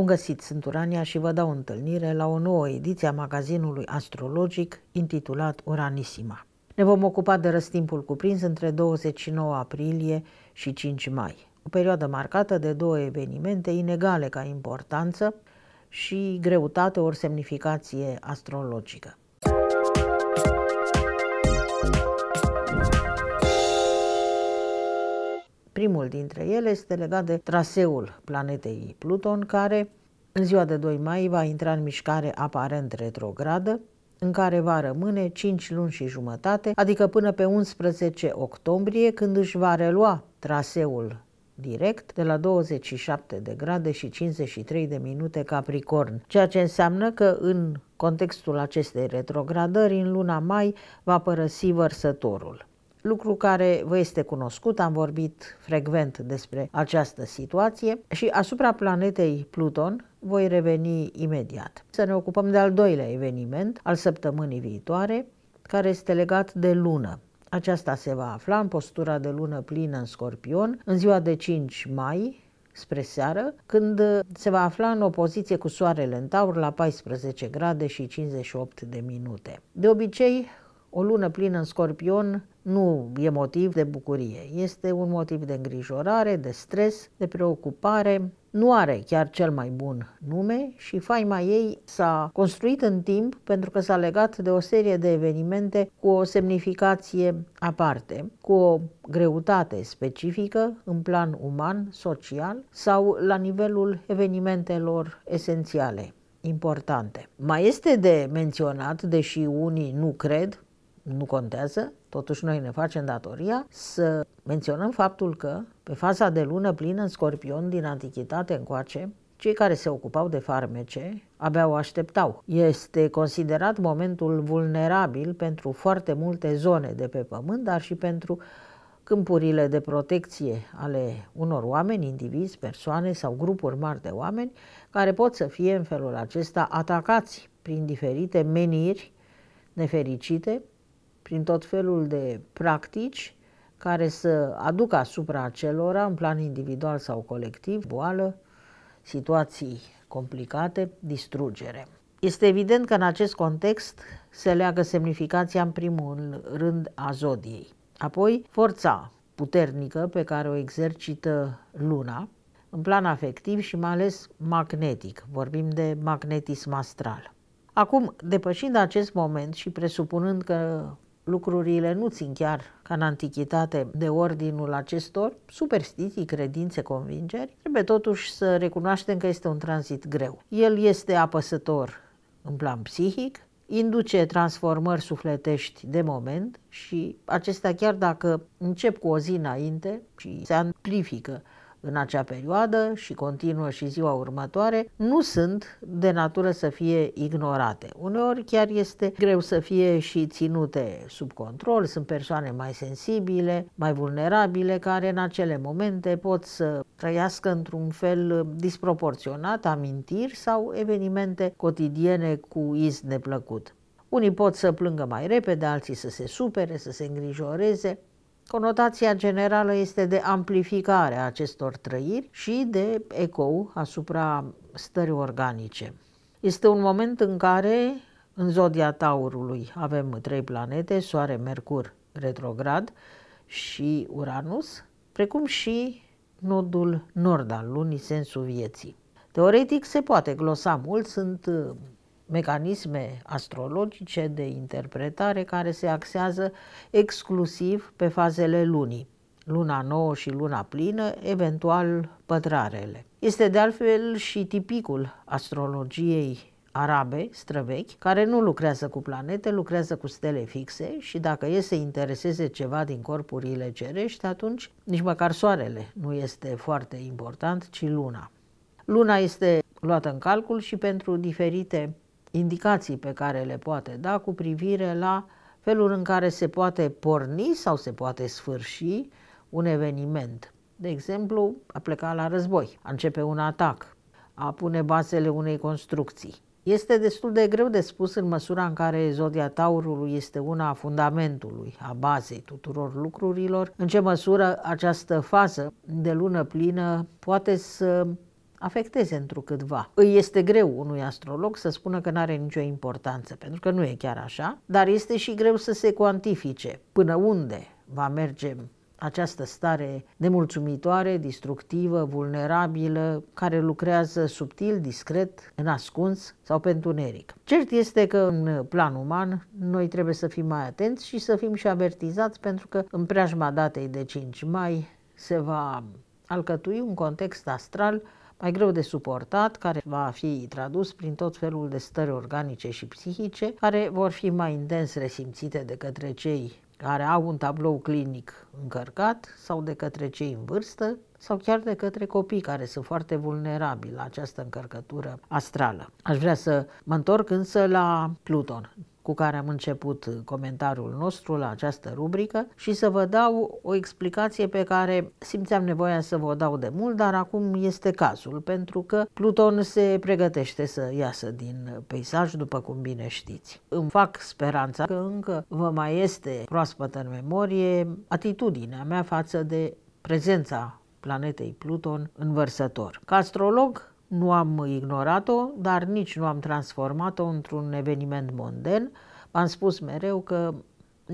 Bun găsit, sunt Urania și vă dau întâlnire la o nouă ediție a magazinului astrologic intitulat Uranisima. Ne vom ocupa de răstimpul cuprins între 29 aprilie și 5 mai, o perioadă marcată de două evenimente inegale ca importanță și greutate ori semnificație astrologică. Primul dintre ele este legat de traseul planetei Pluton, care în ziua de 2 mai va intra în mișcare aparent retrogradă, în care va rămâne 5 luni și jumătate, adică până pe 11 octombrie, când își va relua traseul direct de la 27 de grade și 53 de minute Capricorn, ceea ce înseamnă că în contextul acestei retrogradări, în luna mai, va părăsi vărsătorul lucru care vă este cunoscut, am vorbit frecvent despre această situație și asupra planetei Pluton voi reveni imediat. Să ne ocupăm de al doilea eveniment al săptămânii viitoare, care este legat de lună. Aceasta se va afla în postura de lună plină în Scorpion în ziua de 5 mai spre seară, când se va afla în opoziție cu soarele în taur la 14 grade și 58 de minute. De obicei, o lună plină în scorpion nu e motiv de bucurie, este un motiv de îngrijorare, de stres, de preocupare. Nu are chiar cel mai bun nume și faima ei s-a construit în timp pentru că s-a legat de o serie de evenimente cu o semnificație aparte, cu o greutate specifică în plan uman, social sau la nivelul evenimentelor esențiale importante. Mai este de menționat, deși unii nu cred, nu contează, totuși noi ne facem datoria să menționăm faptul că pe faza de lună plină în scorpion din antichitate încoace, cei care se ocupau de farmece abia o așteptau. Este considerat momentul vulnerabil pentru foarte multe zone de pe pământ, dar și pentru câmpurile de protecție ale unor oameni, indivizi, persoane sau grupuri mari de oameni care pot să fie în felul acesta atacați prin diferite meniri nefericite prin tot felul de practici care să aducă asupra acelora, în plan individual sau colectiv, boală, situații complicate, distrugere. Este evident că în acest context se leagă semnificația în primul rând a zodiei, apoi forța puternică pe care o exercită luna, în plan afectiv și mai ales magnetic, vorbim de magnetism astral. Acum, depășind acest moment și presupunând că lucrurile nu țin chiar ca în antichitate de ordinul acestor superstiții, credințe, convingeri, trebuie totuși să recunoaștem că este un tranzit greu. El este apăsător în plan psihic, induce transformări sufletești de moment și acestea chiar dacă încep cu o zi înainte și se amplifică în acea perioadă și continuă și ziua următoare, nu sunt de natură să fie ignorate. Uneori chiar este greu să fie și ținute sub control, sunt persoane mai sensibile, mai vulnerabile, care în acele momente pot să trăiască într-un fel disproporționat amintiri sau evenimente cotidiene cu iz neplăcut. Unii pot să plângă mai repede, alții să se supere, să se îngrijoreze, Conotația generală este de amplificare a acestor trăiri și de ecou asupra stării organice. Este un moment în care în zodia Taurului avem trei planete, Soare, Mercur, retrograd și Uranus, precum și nodul nord al lunii, sensul vieții. Teoretic se poate glosa mult, sunt mecanisme astrologice de interpretare care se axează exclusiv pe fazele lunii, luna nouă și luna plină, eventual pătrarele. Este de altfel și tipicul astrologiei arabe, străvechi, care nu lucrează cu planete, lucrează cu stele fixe și dacă e să intereseze ceva din corpurile cerești, atunci nici măcar soarele nu este foarte important, ci luna. Luna este luată în calcul și pentru diferite indicații pe care le poate da cu privire la felul în care se poate porni sau se poate sfârși un eveniment. De exemplu, a pleca la război, a începe un atac, a pune bazele unei construcții. Este destul de greu de spus în măsura în care zodia taurului este una a fundamentului, a bazei tuturor lucrurilor, în ce măsură această fază de lună plină poate să afecteze întrucâtva. Îi este greu unui astrolog să spună că nu are nicio importanță, pentru că nu e chiar așa, dar este și greu să se cuantifice până unde va merge această stare nemulțumitoare, distructivă, vulnerabilă, care lucrează subtil, discret, în ascuns sau pe întuneric. Cert este că în plan uman noi trebuie să fim mai atenți și să fim și avertizați pentru că în preajma datei de 5 mai se va alcătui un context astral mai greu de suportat, care va fi tradus prin tot felul de stări organice și psihice, care vor fi mai intens resimțite de către cei care au un tablou clinic încărcat sau de către cei în vârstă sau chiar de către copii care sunt foarte vulnerabili la această încărcătură astrală. Aș vrea să mă întorc însă la Pluton cu care am început comentariul nostru la această rubrică și să vă dau o explicație pe care simțeam nevoia să vă dau de mult, dar acum este cazul, pentru că Pluton se pregătește să iasă din peisaj, după cum bine știți. Îmi fac speranța că încă vă mai este proaspătă în memorie atitudinea mea față de prezența planetei Pluton în vărsător. Ca astrolog nu am ignorat-o, dar nici nu am transformat-o într-un eveniment monden. Am spus mereu că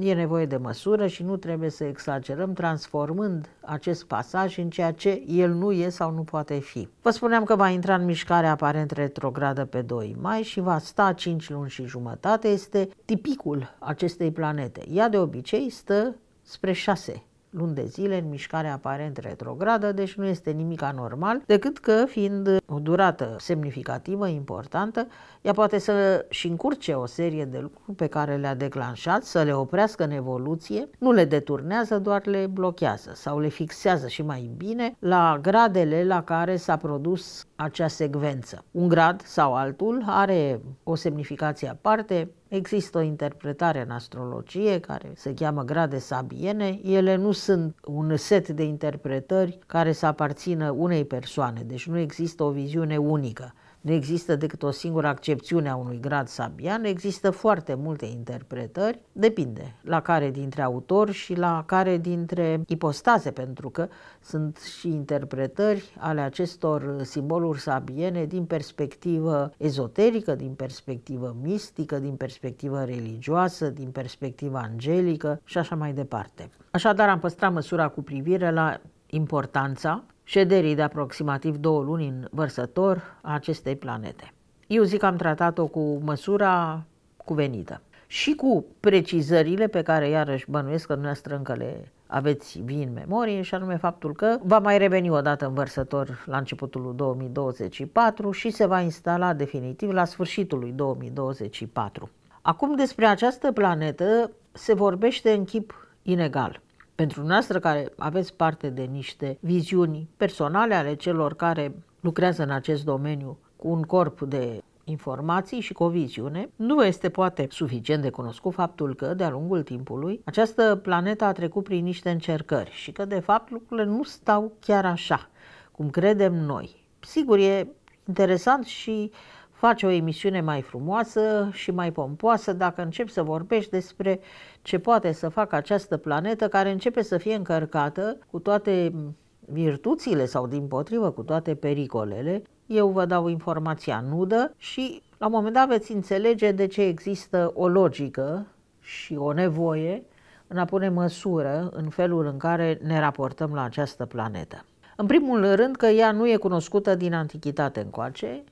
e nevoie de măsură și nu trebuie să exagerăm transformând acest pasaj în ceea ce el nu e sau nu poate fi. Vă spuneam că va intra în mișcare aparent retrogradă pe 2 mai și va sta 5 luni și jumătate, este tipicul acestei planete. Ea de obicei stă spre 6 luni de zile în mișcare aparent retrogradă, deci nu este nimic anormal, decât că fiind o durată semnificativă, importantă, ea poate să și încurce o serie de lucruri pe care le-a declanșat, să le oprească în evoluție, nu le deturnează, doar le blochează sau le fixează și mai bine la gradele la care s-a produs acea secvență. Un grad sau altul are o semnificație aparte, Există o interpretare în astrologie care se cheamă grade sabiene. Ele nu sunt un set de interpretări care să aparțină unei persoane, deci nu există o viziune unică nu există decât o singură accepțiune a unui grad sabian, există foarte multe interpretări, depinde la care dintre autori și la care dintre ipostaze, pentru că sunt și interpretări ale acestor simboluri sabiene din perspectivă ezoterică, din perspectivă mistică, din perspectivă religioasă, din perspectivă angelică și așa mai departe. Așadar am păstrat măsura cu privire la importanța șederii de aproximativ două luni în vărsător a acestei planete. Eu zic că am tratat-o cu măsura cuvenită și cu precizările pe care iarăși bănuiesc că dumneavoastră încă le aveți vii în memorie și anume faptul că va mai reveni o dată în vărsător la începutul 2024 și se va instala definitiv la sfârșitul lui 2024. Acum despre această planetă se vorbește în chip inegal. Pentru noastră care aveți parte de niște viziuni personale ale celor care lucrează în acest domeniu cu un corp de informații și cu o viziune, nu este poate suficient de cunoscut faptul că, de-a lungul timpului, această planetă a trecut prin niște încercări și că, de fapt, lucrurile nu stau chiar așa cum credem noi. Sigur, e interesant și faci o emisiune mai frumoasă și mai pompoasă dacă începi să vorbești despre ce poate să facă această planetă care începe să fie încărcată cu toate virtuțile sau din potrivă cu toate pericolele. Eu vă dau informația nudă și la un moment dat veți înțelege de ce există o logică și o nevoie în a pune măsură în felul în care ne raportăm la această planetă. În primul rând că ea nu e cunoscută din antichitate încoace,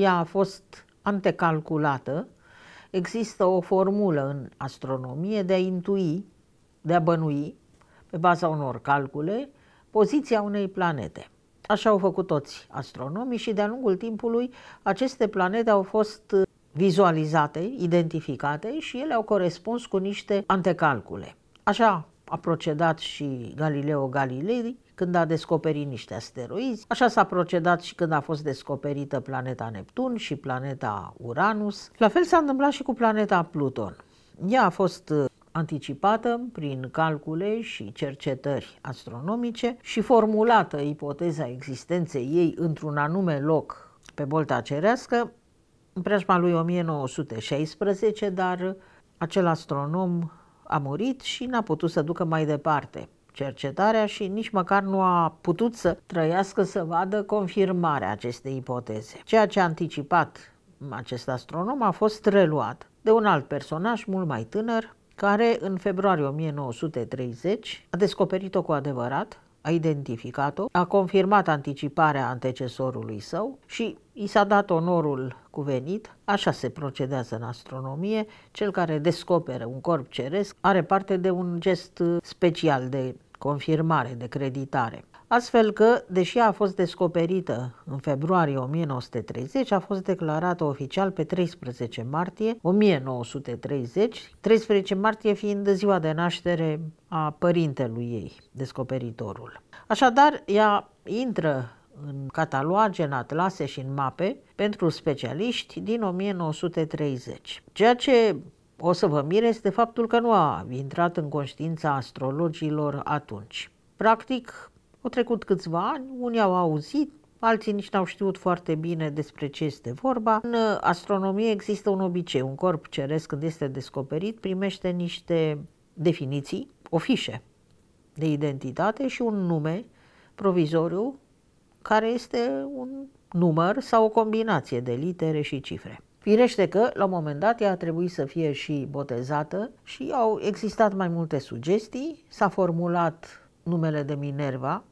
ea a fost antecalculată, există o formulă în astronomie de a intui, de a bănui, pe baza unor calcule, poziția unei planete. Așa au făcut toți astronomii și de-a lungul timpului aceste planete au fost vizualizate, identificate și ele au corespuns cu niște antecalcule. Așa a procedat și Galileo Galilei când a descoperit niște asteroizi. Așa s-a procedat și când a fost descoperită planeta Neptun și planeta Uranus. La fel s-a întâmplat și cu planeta Pluton. Ea a fost uh, anticipată prin calcule și cercetări astronomice și formulată ipoteza existenței ei într-un anume loc pe bolta cerească în preajma lui 1916, dar acel astronom a murit și n-a putut să ducă mai departe cercetarea și nici măcar nu a putut să trăiască să vadă confirmarea acestei ipoteze. Ceea ce a anticipat acest astronom a fost reluat de un alt personaj mult mai tânăr, care în februarie 1930 a descoperit-o cu adevărat a identificat-o, a confirmat anticiparea antecesorului său și i s-a dat onorul cuvenit. Așa se procedează în astronomie. Cel care descoperă un corp ceresc are parte de un gest special de confirmare, de creditare astfel că, deși a fost descoperită în februarie 1930, a fost declarată oficial pe 13 martie 1930, 13 martie fiind ziua de naștere a părintelui ei, descoperitorul. Așadar, ea intră în cataloage, în atlase și în mape pentru specialiști din 1930. Ceea ce o să vă mire este faptul că nu a intrat în conștiința astrologilor atunci. Practic, au trecut câțiva ani, unii au auzit, alții nici n-au știut foarte bine despre ce este vorba. În uh, astronomie există un obicei, un corp ceresc când este descoperit primește niște definiții, o fișe de identitate și un nume provizoriu care este un număr sau o combinație de litere și cifre. Firește că, la un moment dat, ea a trebuit să fie și botezată și au existat mai multe sugestii, s-a formulat numele de Minerva,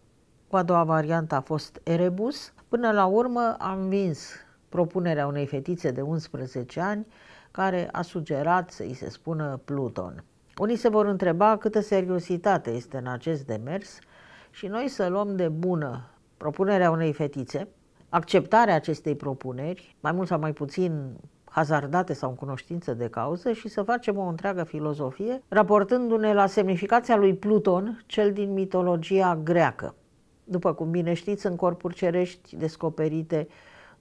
cu a doua variantă a fost Erebus. Până la urmă a învins propunerea unei fetițe de 11 ani care a sugerat să-i se spună Pluton. Unii se vor întreba câtă seriositate este în acest demers și noi să luăm de bună propunerea unei fetițe, acceptarea acestei propuneri, mai mult sau mai puțin hazardate sau în cunoștință de cauză și să facem o întreagă filozofie, raportându-ne la semnificația lui Pluton, cel din mitologia greacă după cum bine știți, în corpuri cerești descoperite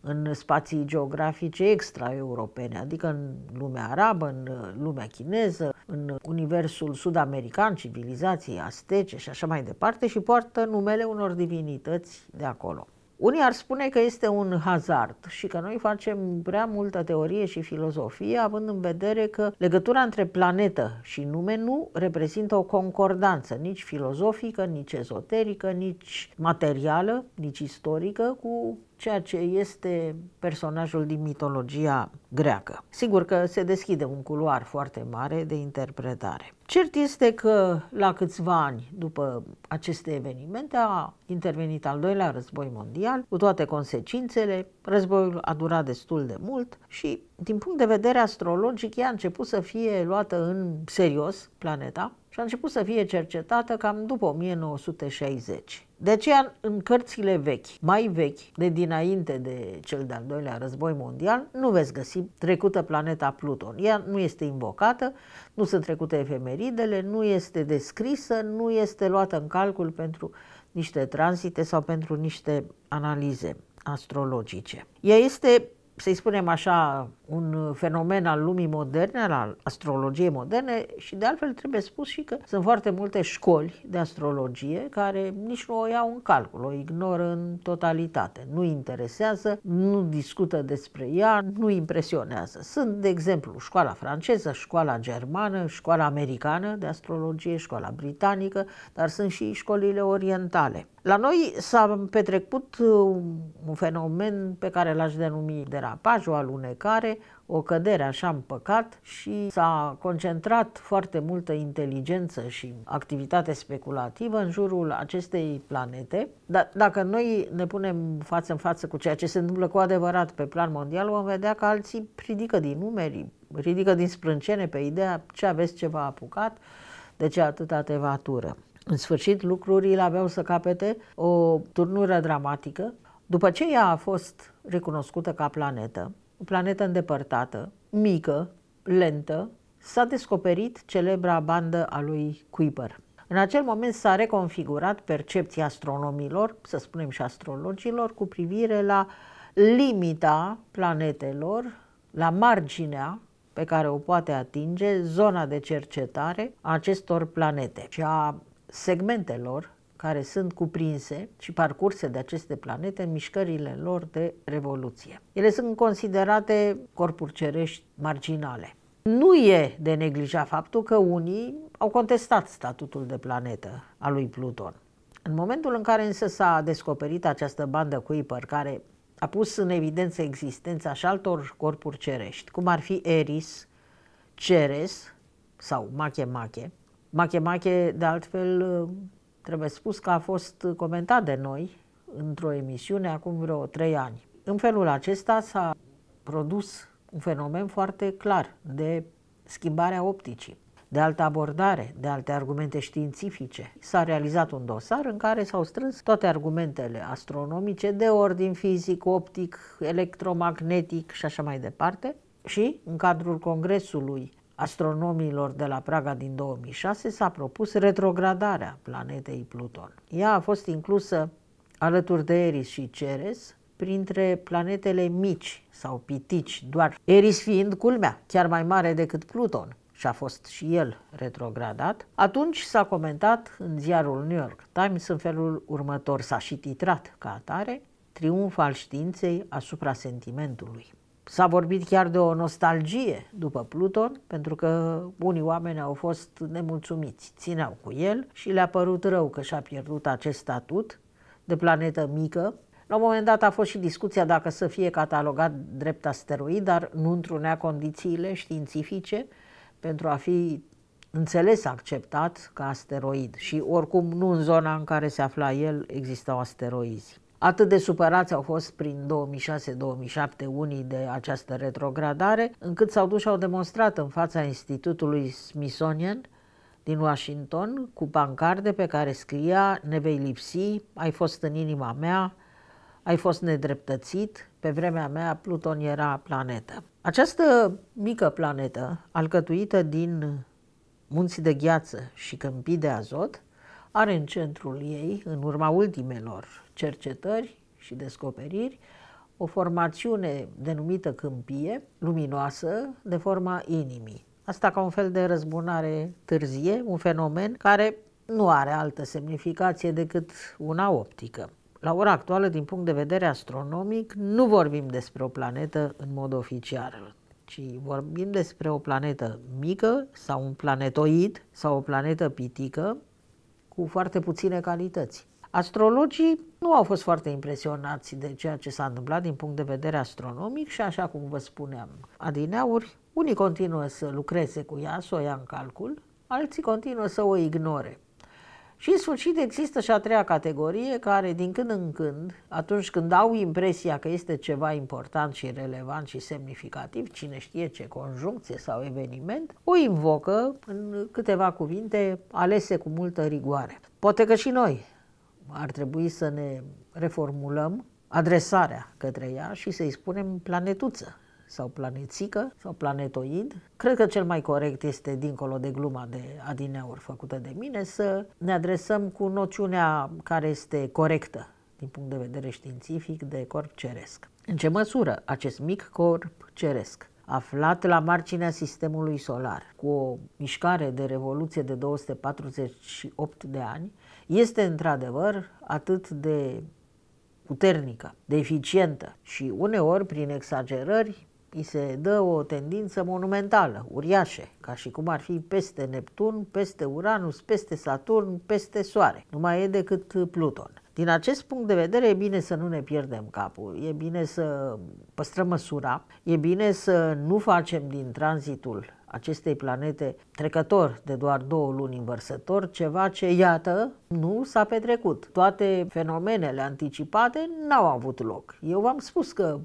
în spații geografice extraeuropene, adică în lumea arabă, în uh, lumea chineză, în universul sud-american, civilizații astece și așa mai departe și poartă numele unor divinități de acolo. Unii ar spune că este un hazard și că noi facem prea multă teorie și filozofie, având în vedere că legătura între planetă și nume nu reprezintă o concordanță, nici filozofică, nici ezoterică, nici materială, nici istorică, cu ceea ce este personajul din mitologia greacă. Sigur că se deschide un culoar foarte mare de interpretare. Cert este că la câțiva ani după aceste evenimente a intervenit al doilea război mondial, cu toate consecințele. Războiul a durat destul de mult și, din punct de vedere astrologic, ea a început să fie luată în serios, planeta, și a început să fie cercetată cam după 1960. De aceea, în cărțile vechi, mai vechi, de dinainte de cel de-al doilea război mondial, nu veți găsi trecută planeta Pluton. Ea nu este invocată, nu sunt trecute efemeridele, nu este descrisă, nu este luată în calcul pentru niște tranzite sau pentru niște analize astrologice. Ea este, să-i spunem așa, un uh, fenomen al lumii moderne, al astrologiei moderne și de altfel trebuie spus și că sunt foarte multe școli de astrologie care nici nu o iau în calcul, o ignoră în totalitate, nu interesează, nu discută despre ea, nu impresionează. Sunt, de exemplu, școala franceză, școala germană, școala americană de astrologie, școala britanică, dar sunt și școlile orientale. La noi s-a petrecut uh, un fenomen pe care l-aș denumi o alunecare, o cădere așa în păcat și s-a concentrat foarte multă inteligență și activitate speculativă în jurul acestei planete. Dar dacă noi ne punem față în față cu ceea ce se întâmplă cu adevărat pe plan mondial, vom vedea că alții ridică din numeri, ridică din sprâncene pe ideea ce aveți ceva apucat, de ce atâta tevatură. În sfârșit, lucrurile aveau să capete o turnură dramatică. După ce ea a fost recunoscută ca planetă, o planetă îndepărtată, mică, lentă, s-a descoperit celebra bandă a lui Kuiper. În acel moment s-a reconfigurat percepția astronomilor, să spunem și astrologilor, cu privire la limita planetelor, la marginea pe care o poate atinge zona de cercetare a acestor planete și a segmentelor care sunt cuprinse și parcurse de aceste planete în mișcările lor de revoluție. Ele sunt considerate corpuri cerești marginale. Nu e de neglijat faptul că unii au contestat statutul de planetă a lui Pluton. În momentul în care însă s-a descoperit această bandă Kuiper care a pus în evidență existența și altor corpuri cerești, cum ar fi Eris, Ceres sau Machemache. Machemache, de altfel, Trebuie spus că a fost comentat de noi într-o emisiune acum vreo trei ani. În felul acesta s-a produs un fenomen foarte clar de schimbarea opticii, de altă abordare, de alte argumente științifice. S-a realizat un dosar în care s-au strâns toate argumentele astronomice de ordin fizic, optic, electromagnetic și așa mai departe și în cadrul Congresului astronomilor de la Praga din 2006 s-a propus retrogradarea planetei Pluton. Ea a fost inclusă alături de Eris și Ceres printre planetele mici sau pitici, doar Eris fiind culmea, chiar mai mare decât Pluton și a fost și el retrogradat, atunci s-a comentat în ziarul New York Times în felul următor, s-a și titrat ca atare, Triunf al științei asupra sentimentului. S-a vorbit chiar de o nostalgie după Pluton, pentru că unii oameni au fost nemulțumiți, țineau cu el și le-a părut rău că și-a pierdut acest statut de planetă mică. La un moment dat a fost și discuția dacă să fie catalogat drept asteroid, dar nu întrunea condițiile științifice pentru a fi înțeles, acceptat ca asteroid și oricum nu în zona în care se afla el existau asteroizi. Atât de supărați au fost prin 2006-2007 unii de această retrogradare, încât s-au dus și au demonstrat în fața Institutului Smithsonian din Washington cu pancarde pe care scria Ne vei lipsi, ai fost în inima mea, ai fost nedreptățit, pe vremea mea Pluton era planetă. Această mică planetă, alcătuită din munți de gheață și câmpii de azot, are în centrul ei, în urma ultimelor cercetări și descoperiri, o formațiune denumită câmpie, luminoasă, de forma inimii. Asta ca un fel de răzbunare târzie, un fenomen care nu are altă semnificație decât una optică. La ora actuală, din punct de vedere astronomic, nu vorbim despre o planetă în mod oficial, ci vorbim despre o planetă mică sau un planetoid sau o planetă pitică cu foarte puține calități. Astrologii nu au fost foarte impresionați de ceea ce s-a întâmplat din punct de vedere astronomic și așa cum vă spuneam adineauri, unii continuă să lucreze cu ea, să o ia în calcul, alții continuă să o ignore. Și în sfârșit există și a treia categorie care din când în când, atunci când au impresia că este ceva important și relevant și semnificativ, cine știe ce conjuncție sau eveniment, o invocă în câteva cuvinte alese cu multă rigoare. Poate că și noi ar trebui să ne reformulăm adresarea către ea și să-i spunem planetuță sau planețică sau planetoid. Cred că cel mai corect este, dincolo de gluma de adineuri făcută de mine, să ne adresăm cu noțiunea care este corectă din punct de vedere științific de corp ceresc. În ce măsură acest mic corp ceresc aflat la marginea sistemului solar, cu o mișcare de revoluție de 248 de ani, este într-adevăr atât de puternică, de eficientă și uneori, prin exagerări, îi se dă o tendință monumentală, uriașă, ca și cum ar fi peste Neptun, peste Uranus, peste Saturn, peste Soare. Nu mai e decât Pluton. Din acest punct de vedere, e bine să nu ne pierdem capul, e bine să păstrăm măsura, e bine să nu facem din tranzitul acestei planete trecător de doar două luni învărsător, ceva ce, iată, nu s-a petrecut. Toate fenomenele anticipate n-au avut loc. Eu v-am spus că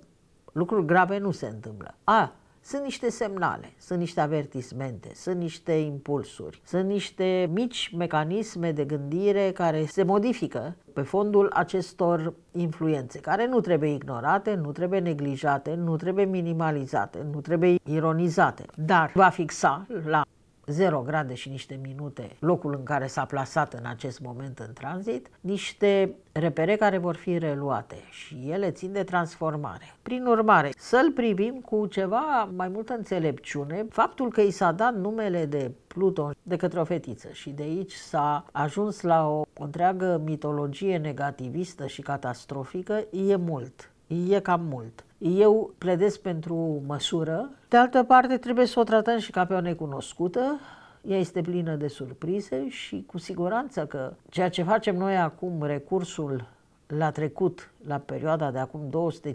lucruri grave nu se întâmplă. A, sunt niște semnale, sunt niște avertismente, sunt niște impulsuri, sunt niște mici mecanisme de gândire care se modifică pe fondul acestor influențe, care nu trebuie ignorate, nu trebuie neglijate, nu trebuie minimalizate, nu trebuie ironizate, dar va fixa la 0 grade și niște minute locul în care s-a plasat în acest moment în tranzit, niște repere care vor fi reluate și ele țin de transformare. Prin urmare, să-l privim cu ceva mai multă înțelepciune faptul că i s-a dat numele de Pluton de către o fetiță și de aici s-a ajuns la o întreagă mitologie negativistă și catastrofică, e mult e cam mult. Eu pledez pentru măsură. De altă parte, trebuie să o tratăm și ca pe o necunoscută. Ea este plină de surprize și cu siguranță că ceea ce facem noi acum, recursul la trecut, la perioada de acum 250-230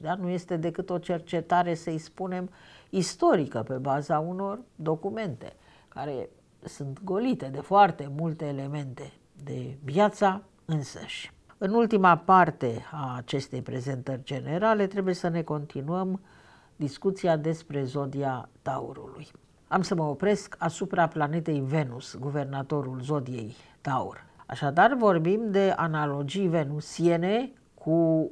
de ani, nu este decât o cercetare, să-i spunem, istorică pe baza unor documente care sunt golite de foarte multe elemente de viața însăși. În ultima parte a acestei prezentări generale trebuie să ne continuăm discuția despre zodia Taurului. Am să mă opresc asupra planetei Venus, guvernatorul zodiei Taur. Așadar vorbim de analogii venusiene cu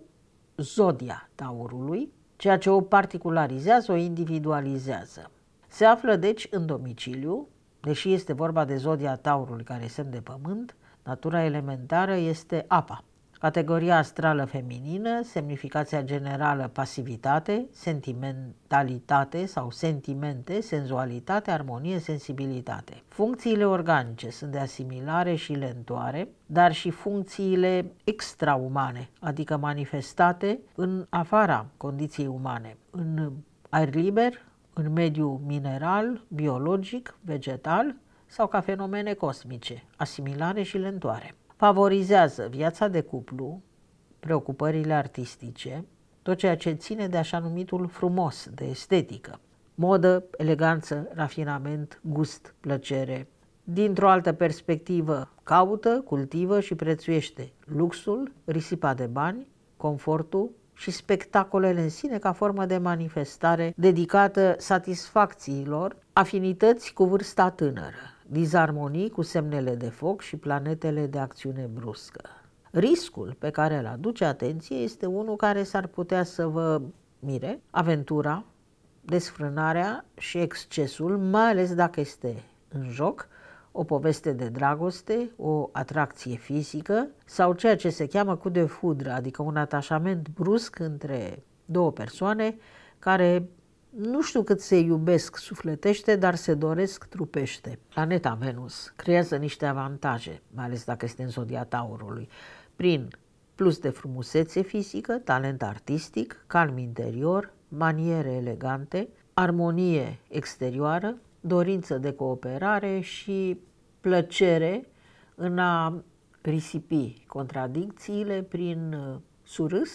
zodia Taurului, ceea ce o particularizează, o individualizează. Se află deci în domiciliu, deși este vorba de zodia Taurului care e semn de pământ, natura elementară este apa. Categoria astrală feminină, semnificația generală pasivitate, sentimentalitate sau sentimente, senzualitate, armonie, sensibilitate. Funcțiile organice sunt de asimilare și lentoare, dar și funcțiile extraumane, adică manifestate în afara condiției umane, în aer liber, în mediu mineral, biologic, vegetal sau ca fenomene cosmice, asimilare și lentoare favorizează viața de cuplu, preocupările artistice, tot ceea ce ține de așa numitul frumos, de estetică, modă, eleganță, rafinament, gust, plăcere. Dintr-o altă perspectivă, caută, cultivă și prețuiește luxul, risipa de bani, confortul și spectacolele în sine ca formă de manifestare dedicată satisfacțiilor, afinități cu vârsta tânără dizarmonii cu semnele de foc și planetele de acțiune bruscă. Riscul pe care îl aduce atenție este unul care s-ar putea să vă mire, aventura, desfrânarea și excesul, mai ales dacă este în joc, o poveste de dragoste, o atracție fizică sau ceea ce se cheamă cu de fudră, adică un atașament brusc între două persoane care nu știu cât se iubesc sufletește, dar se doresc trupește. Planeta Venus creează niște avantaje, mai ales dacă este în zodia Taurului, prin plus de frumusețe fizică, talent artistic, calm interior, maniere elegante, armonie exterioară, dorință de cooperare și plăcere în a risipi contradicțiile prin uh, surâs,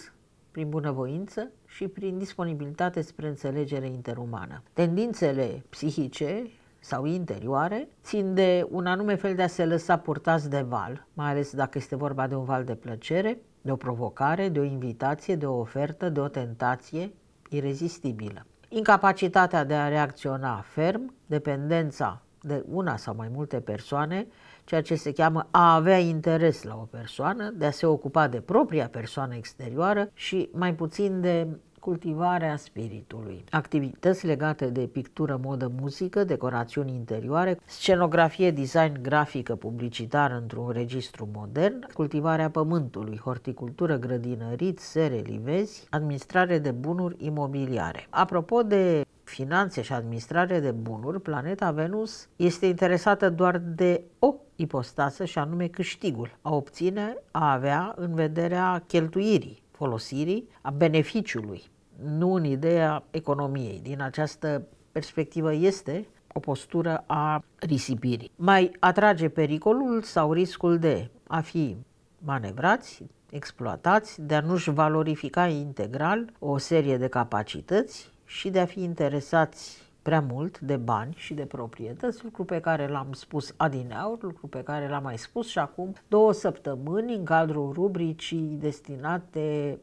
prin bunăvoință, și prin disponibilitate spre înțelegere interumană. Tendințele psihice sau interioare țin de un anume fel de a se lăsa purtați de val, mai ales dacă este vorba de un val de plăcere, de o provocare, de o invitație, de o ofertă, de o tentație irezistibilă. Incapacitatea de a reacționa ferm, dependența de una sau mai multe persoane, ceea ce se cheamă a avea interes la o persoană, de a se ocupa de propria persoană exterioară și mai puțin de cultivarea spiritului. Activități legate de pictură, modă, muzică, decorațiuni interioare, scenografie, design, grafică, publicitar într-un registru modern, cultivarea pământului, horticultură, grădinărit, sere, livezi, administrare de bunuri imobiliare. Apropo de finanțe și administrare de bunuri, planeta Venus este interesată doar de o ipostasă și anume câștigul, a obține, a avea în vederea cheltuirii, folosirii, a beneficiului, nu în ideea economiei. Din această perspectivă este o postură a risipirii. Mai atrage pericolul sau riscul de a fi manevrați, exploatați, de a nu-și valorifica integral o serie de capacități, și de a fi interesați prea mult de bani și de proprietăți, lucru pe care l-am spus adineaur, lucru pe care l-am mai spus și acum două săptămâni în cadrul rubricii destinate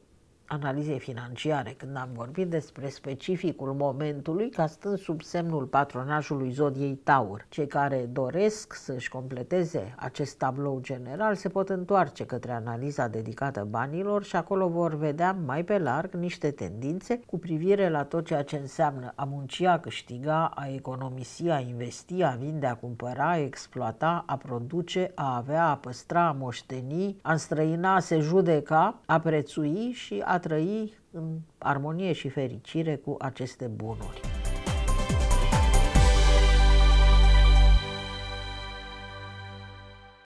analizei financiare, când am vorbit despre specificul momentului ca stând sub semnul patronajului zodiei Taur. Cei care doresc să-și completeze acest tablou general se pot întoarce către analiza dedicată banilor și acolo vor vedea mai pe larg niște tendințe cu privire la tot ceea ce înseamnă a munci, a câștiga, a economisi, a investi, a vinde, a cumpăra, a exploata, a produce, a avea, a păstra, a moșteni, a înstrăina, a se judeca, a prețui și a a trăi în armonie și fericire cu aceste bunuri.